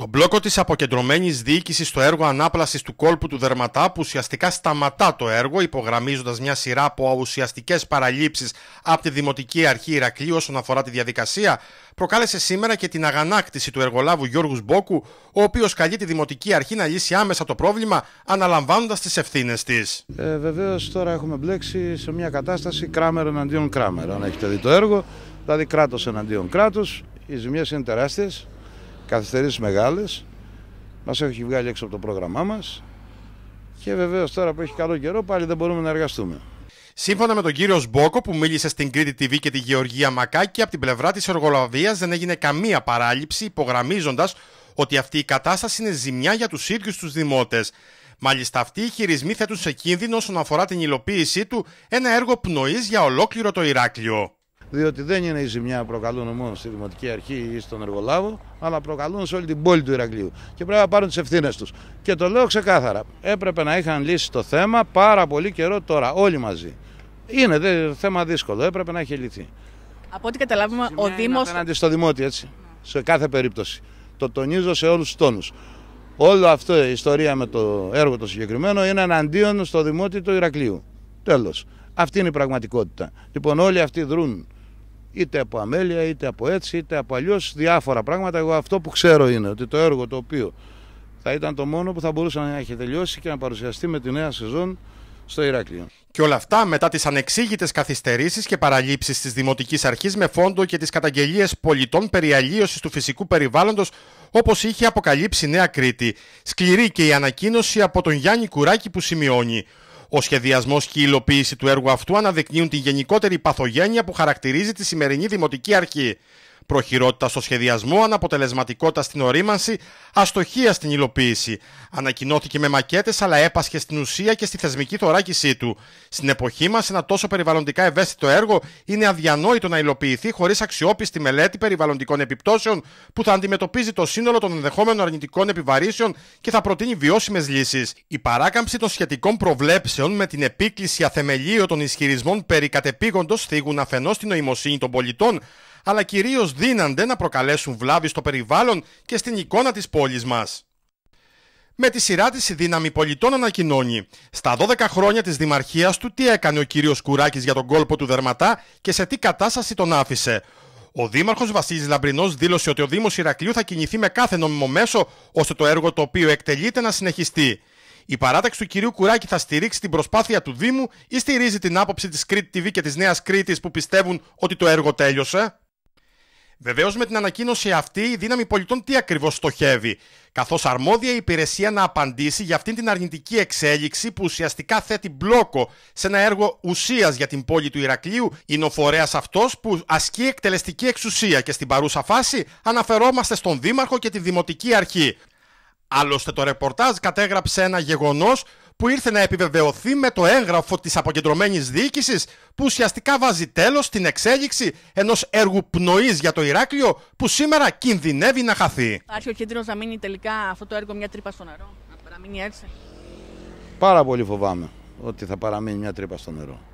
Το μπλόκο της αποκεντρωμένης διοίκησης στο έργο ανάπλασης του κόλπου του Δερματά που ουσιαστικά σταματά το έργο υπογραμμίζοντας μια σειρά από ουσιαστικές παραλήψεις από τη Δημοτική Αρχή Ιρακλή όσον αφορά τη διαδικασία προκάλεσε σήμερα και την αγανάκτηση του εργολάβου Γιώργους Μπόκου ο οποίος καλεί τη Δημοτική Αρχή να λύσει άμεσα το πρόβλημα αναλαμβάνοντας τις ευθύνες της. Ε, βεβαίως τώρα έχουμε μπλέξει σε μια κατάσταση κράμερο εναντίον κράμερο αν έχετε δει το έργο δηλαδή κράτος εναντίον οι ζημίε είναι τεράστιες καθυστερήσεις μεγάλες μας έχει βγάλει έξω από το πρόγραμμά μας και βεβαίως τώρα που έχει καλό καιρό πάλι δεν μπορούμε να εργαστούμε. Σύμφωνα με τον κύριο Σμπόκο που μίλησε στην Κρήτη TV και τη Γεωργία Μακάκη, από την πλευρά της εργολαβία δεν έγινε καμία παράληψη, υπογραμμίζοντας ότι αυτή η κατάσταση είναι ζημιά για τους ίδιους τους δημότες. Μάλιστα, αυτοί οι χειρισμοί θέτουν σε κίνδυνο όσον αφορά την υλοποίησή του ένα έργο πνοής για ολόκληρο το Ηράκλειο διότι δεν είναι η ζημιά που προκαλούν μόνο στη Δημοτική Αρχή ή στον εργολάβο, αλλά προκαλούν σε όλη την πόλη του Ηρακλείου. Και πρέπει να πάρουν τις ευθύνες τους. Και το λέω ξεκάθαρα. Έπρεπε να είχαν λύσει το θέμα πάρα πολύ καιρό τώρα, όλοι μαζί. Είναι δε, θέμα δύσκολο, έπρεπε να έχει λυθεί. Από ό,τι καταλάβουμε, ο Δήμος. Απέναντι στο Δημότη, έτσι. Σε κάθε περίπτωση. Το τονίζω σε όλους τους τόνους. Όλη αυτή η ιστορία με το έργο το συγκεκριμένο είναι εναντίον στο Δημότη του Ηρακλείου. Τέλος. Αυτή είναι η πραγματικότητα. Λοιπόν, όλοι αυτοί δρούν είτε από αμέλεια, είτε από έτσι, είτε από αλλιώς διάφορα πράγματα. Εγώ αυτό που ξέρω είναι ότι το έργο το οποίο θα ήταν το μόνο που θα μπορούσε να έχει τελειώσει και να παρουσιαστεί με τη νέα σεζόν στο Ηράκλειο. Και όλα αυτά μετά τις ανεξήγητες καθυστερήσεις και παραλήψεις της Δημοτικής Αρχής με φόντο και τις καταγγελίες πολιτών περί αλλίωσης του φυσικού περιβάλλοντος, όπως είχε αποκαλύψει η Νέα Κρήτη. Σκληρή και η ανακοίνωση από τον Γιάννη Κουράκη που σημειώνει. Ο σχεδιασμός και η υλοποίηση του έργου αυτού αναδεικνύουν τη γενικότερη παθογένεια που χαρακτηρίζει τη σημερινή Δημοτική Αρχή προχειρότητα στο σχεδιασμό, αναποτελεσματικότητα στην ορίμανση, αστοχία στην υλοποίηση. Ανακοινώθηκε με μακέτες, αλλά έπασχε στην ουσία και στη θεσμική θωράκισή του. Στην εποχή μας, ένα τόσο περιβαλλοντικά ευαίσθητο έργο είναι αδιανόητο να υλοποιηθεί χωρίς αξιόπιστη μελέτη περιβαλλοντικών επιπτώσεων που θα αντιμετωπίζει το σύνολο των ενδεχόμενων αρνητικών επιβαρύσεων και θα προτείνει βιώσιμες λύσεις. Η παράκαμψη των σχετικών προβλέψεων με την επίκληση αθεμελίωτων ισχυρισμών περί κατεπήγοντος θίγουν αφενός την νοημοσύνη των πολιτών, αλλά κυρίως δύνανται να προκαλέσουν βλάβη στο περιβάλλον και στην εικόνα της πόλης μας. Με τη σειρά της η δύναμη πολιτών ανακοινώνει στα 12 χρόνια της δημαρχίας του τι έκανε ο κύριος Κουράκης για τον κόλπο του Δερματά και σε τι κατάσταση τον άφησε. Ο Δήμαρχος Βασίλης Λαμπρινός δήλωσε ότι ο Δήμος Ηρακλείου θα κινηθεί με κάθε νόμιμο μέσο ώστε το έργο το οποίο εκτελείται να συνεχιστεί. Η παράταξη του κυρίου Κουράκη θα στηρίξει την προσπάθεια του Δήμου ή στηρίζει την άποψη της Κρήτη TV και της Νέας Κρήτης που πιστεύουν ότι το έργο τέλειωσε. Βεβαίως, με την ανακοίνωση αυτή, η δύναμη πολιτών τι ακριβώς στοχεύει, καθώς αρμόδια η υπηρεσία να απαντήσει για αυτήν την αρνητική εξέλιξη που ουσιαστικά θέτει μπλόκο σε ένα έργο ουσίας για την πόλη του Ηρακλείου, είναι ο φορέα αυτός που ασκεί εκτελεστική εξουσία και στην παρούσα φάση αναφερόμαστε στον Δήμαρχο και τη Δημοτική Αρχή. Άλλωστε, το ρεπορτάζ κατέγραψε ένα γεγονός που ήρθε να επιβεβαιωθεί με το έγγραφο της αποκεντρωμένης διοίκησης που ουσιαστικά βάζει τέλος στην εξέλιξη ενός έργου πνοής για το Ηράκλειο που σήμερα κινδυνεύει να χαθεί. Υπάρχει ο κίνδυνος να μείνει τελικά αυτό το έργο μια τρύπα στο νερό, να παραμείνει έτσι. Πάρα πολύ φοβάμαι ότι θα παραμείνει μια τρύπα στο νερό.